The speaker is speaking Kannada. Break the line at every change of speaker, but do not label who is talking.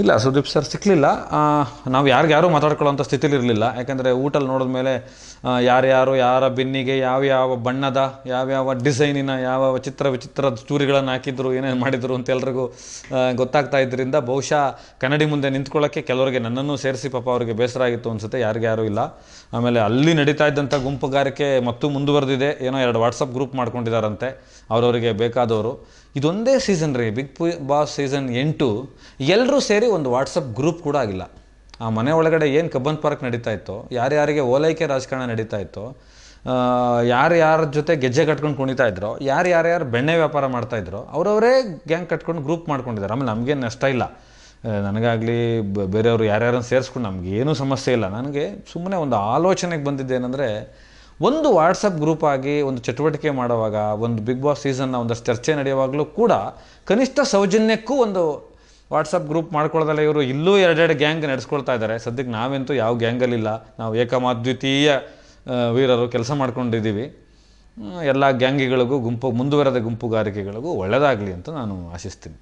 ಇಲ್ಲ ಸುದೀಪ್ ಸರ್ ಸಿಕ್ಕಲಿಲ್ಲ ನಾವು ಯಾರಿಗ್ಯಾರು ಮಾತಾಡ್ಕೊಳ್ಳೋಂಥ ಸ್ಥಿತಿಲಿ ಇರಲಿಲ್ಲ ಯಾಕಂದರೆ ಊಟಲ್ಲಿ ನೋಡಿದ್ಮೇಲೆ ಯಾರ್ಯಾರು ಯಾರ ಬೆನ್ನಿಗೆ ಯಾವ್ಯಾವ ಬಣ್ಣದ ಯಾವ್ಯಾವ ಡಿಸೈನಿನ ಯಾವ ಚಿತ್ರ ವಿಚಿತ್ರದ ಚೂರಿಗಳನ್ನು ಹಾಕಿದ್ರು ಏನೇನು ಮಾಡಿದರು ಅಂತ ಎಲ್ರಿಗೂ ಗೊತ್ತಾಗ್ತಾ ಇದ್ದರಿಂದ ಬಹುಶಃ ಕನ್ನಡಿ ಮುಂದೆ ನಿಂತ್ಕೊಳ್ಳೋಕ್ಕೆ ಕೆಲವರಿಗೆ ನನ್ನನ್ನು ಸೇರಿಸಿ ಪಾಪ ಅವರಿಗೆ ಬೇಸರ ಆಗಿತ್ತು ಅನಿಸುತ್ತೆ ಯಾರಿಗ್ಯಾರು ಇಲ್ಲ ಆಮೇಲೆ ಅಲ್ಲಿ ನಡೀತಾ ಇದ್ದಂಥ ಗುಂಪುಗಾರಿಕೆ ಮತ್ತೂ ಮುಂದುವರೆದಿದೆ ಏನೋ ಎರಡು ವಾಟ್ಸಪ್ ಗ್ರೂಪ್ ಮಾಡ್ಕೊಂಡಿದ್ದಾರಂತೆ ಅವರವರಿಗೆ ಬೇಕಾದವರು ಇದೊಂದೇ ಸೀಸನ್ ರೀ ಬಿಗ್ ಬಾಸ್ ಸೀಸನ್ ಎಂಟು ಎಲ್ಲರೂ ಸೇರಿ ಸೇರಿ ಒಂದು ವಾಟ್ಸಪ್ ಗ್ರೂಪ್ ಕೂಡ ಆಗಿಲ್ಲ ಆ ಮನೆ ಒಳಗಡೆ ಏನು ಕಬ್ಬನ್ ಪಾರ್ಕ್ ನಡೀತಾ ಇತ್ತು ಯಾರ್ಯಾರಿಗೆ ಓಲೈಕೆ ರಾಜಕಾರಣ ನಡೀತಾ ಇತ್ತು ಯಾರು ಜೊತೆ ಗೆಜ್ಜೆ ಕಟ್ಕೊಂಡು ಕುಣಿತಾ ಇದ್ರು ಯಾರು ಯಾರ್ಯಾರು ಬೆಣ್ಣೆ ವ್ಯಾಪಾರ ಮಾಡ್ತಾ ಇದ್ರು ಅವ್ರವರೇ ಗ್ಯಾಂಗ್ ಕಟ್ಕೊಂಡು ಗ್ರೂಪ್ ಮಾಡ್ಕೊಂಡಿದ್ದಾರೆ ಆಮೇಲೆ ನಮಗೇನು ನಷ್ಟ ಇಲ್ಲ ನನಗಾಗಲಿ ಬೇರೆಯವರು ಯಾರ್ಯಾರನ್ನು ಸೇರಿಸ್ಕೊಂಡು ನಮ್ಗೆ ಸಮಸ್ಯೆ ಇಲ್ಲ ನನಗೆ ಸುಮ್ಮನೆ ಒಂದು ಆಲೋಚನೆಗೆ ಬಂದಿದ್ದೇನೆಂದರೆ ಒಂದು ವಾಟ್ಸಪ್ ಗ್ರೂಪ್ ಆಗಿ ಒಂದು ಚಟುವಟಿಕೆ ಮಾಡುವಾಗ ಒಂದು ಬಿಗ್ ಬಾಸ್ ಸೀಸನ್ನ ಒಂದಷ್ಟು ಚರ್ಚೆ ನಡೆಯುವಾಗಲೂ ಕೂಡ ಕನಿಷ್ಠ ಸೌಜನ್ಯಕ್ಕೂ ಒಂದು ವಾಟ್ಸಪ್ ಗ್ರೂಪ್ ಮಾಡ್ಕೊಳ್ಳೋದಲ್ಲ ಇವರು ಇಲ್ಲೂ ಎರಡೆರಡು ಗ್ಯಾಂಗ್ ನಡೆಸ್ಕೊಳ್ತಾ ಇದ್ದಾರೆ ಸದ್ಯಕ್ಕೆ ನಾವೆಂತೂ ಯಾವ ಇಲ್ಲ ನಾವು ಏಕಮಾದ್ವಿತೀಯ ವೀರರು ಕೆಲಸ ಮಾಡ್ಕೊಂಡಿದ್ದೀವಿ ಎಲ್ಲ ಗ್ಯಾಂಗಿಗಳಿಗೂ ಗುಂಪು ಮುಂದುವರೆದ ಗುಂಪುಗಾರಿಕೆಗಳಿಗೂ ಒಳ್ಳೆಯದಾಗಲಿ ಅಂತ ನಾನು ಆಶಿಸ್ತೀನಿ